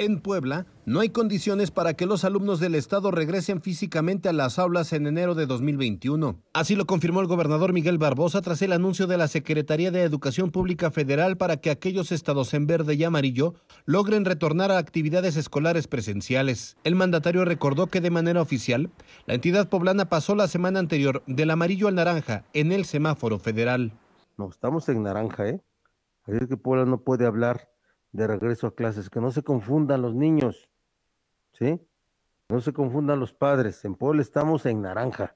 en Puebla, no hay condiciones para que los alumnos del Estado regresen físicamente a las aulas en enero de 2021. Así lo confirmó el gobernador Miguel Barbosa tras el anuncio de la Secretaría de Educación Pública Federal para que aquellos estados en verde y amarillo logren retornar a actividades escolares presenciales. El mandatario recordó que de manera oficial, la entidad poblana pasó la semana anterior del amarillo al naranja en el semáforo federal. No, estamos en naranja, ¿eh? Hay es que Puebla no puede hablar de regreso a clases, que no se confundan los niños, ¿sí? No se confundan los padres, en Puebla estamos en naranja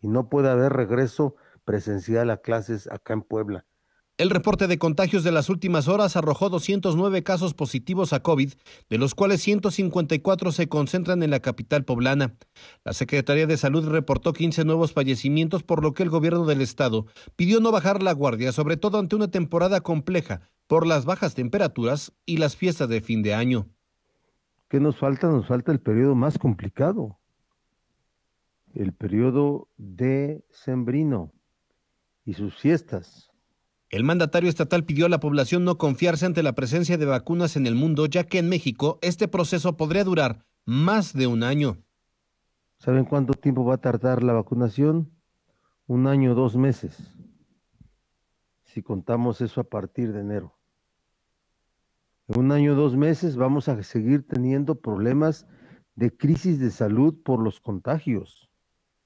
y no puede haber regreso presencial a clases acá en Puebla. El reporte de contagios de las últimas horas arrojó 209 casos positivos a COVID, de los cuales 154 se concentran en la capital poblana. La Secretaría de Salud reportó 15 nuevos fallecimientos, por lo que el gobierno del estado pidió no bajar la guardia, sobre todo ante una temporada compleja por las bajas temperaturas y las fiestas de fin de año. ¿Qué nos falta? Nos falta el periodo más complicado, el periodo de sembrino y sus fiestas. El mandatario estatal pidió a la población no confiarse ante la presencia de vacunas en el mundo, ya que en México este proceso podría durar más de un año. ¿Saben cuánto tiempo va a tardar la vacunación? Un año, dos meses, si contamos eso a partir de enero en un año, o dos meses, vamos a seguir teniendo problemas de crisis de salud por los contagios.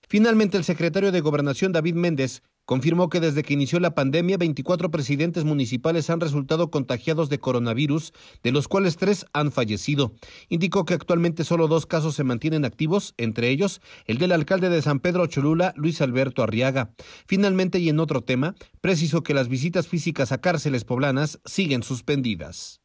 Finalmente, el secretario de Gobernación, David Méndez, confirmó que desde que inició la pandemia, 24 presidentes municipales han resultado contagiados de coronavirus, de los cuales tres han fallecido. Indicó que actualmente solo dos casos se mantienen activos, entre ellos el del alcalde de San Pedro Cholula, Luis Alberto Arriaga. Finalmente, y en otro tema, precisó que las visitas físicas a cárceles poblanas siguen suspendidas.